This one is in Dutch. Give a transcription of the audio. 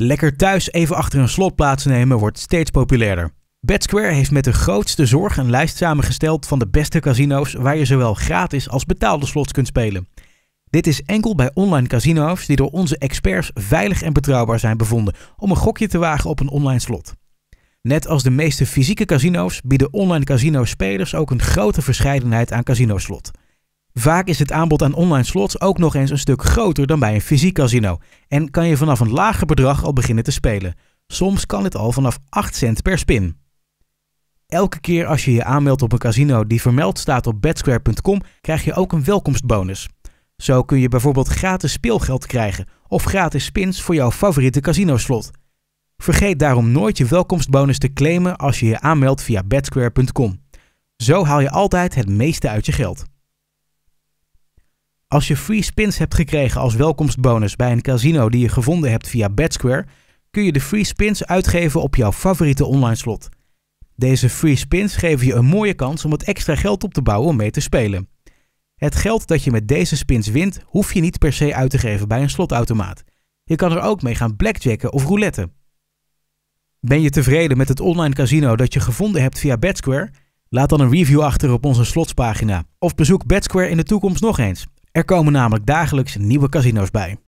Lekker thuis even achter een slot plaatsnemen wordt steeds populairder. BetSquare heeft met de grootste zorg een lijst samengesteld van de beste casino's waar je zowel gratis als betaalde slots kunt spelen. Dit is enkel bij online casino's die door onze experts veilig en betrouwbaar zijn bevonden om een gokje te wagen op een online slot. Net als de meeste fysieke casino's bieden online casino spelers ook een grote verscheidenheid aan casino slot. Vaak is het aanbod aan online slots ook nog eens een stuk groter dan bij een fysiek casino en kan je vanaf een lager bedrag al beginnen te spelen. Soms kan dit al vanaf 8 cent per spin. Elke keer als je je aanmeldt op een casino die vermeld staat op bedsquare.com, krijg je ook een welkomstbonus. Zo kun je bijvoorbeeld gratis speelgeld krijgen of gratis spins voor jouw favoriete casinoslot. Vergeet daarom nooit je welkomstbonus te claimen als je je aanmeldt via bedsquare.com. Zo haal je altijd het meeste uit je geld. Als je free spins hebt gekregen als welkomstbonus bij een casino die je gevonden hebt via BetSquare, kun je de free spins uitgeven op jouw favoriete online slot. Deze free spins geven je een mooie kans om wat extra geld op te bouwen om mee te spelen. Het geld dat je met deze spins wint, hoef je niet per se uit te geven bij een slotautomaat. Je kan er ook mee gaan blackjacken of rouletten. Ben je tevreden met het online casino dat je gevonden hebt via BetSquare? Laat dan een review achter op onze slotspagina of bezoek BetSquare in de toekomst nog eens. Er komen namelijk dagelijks nieuwe casino's bij.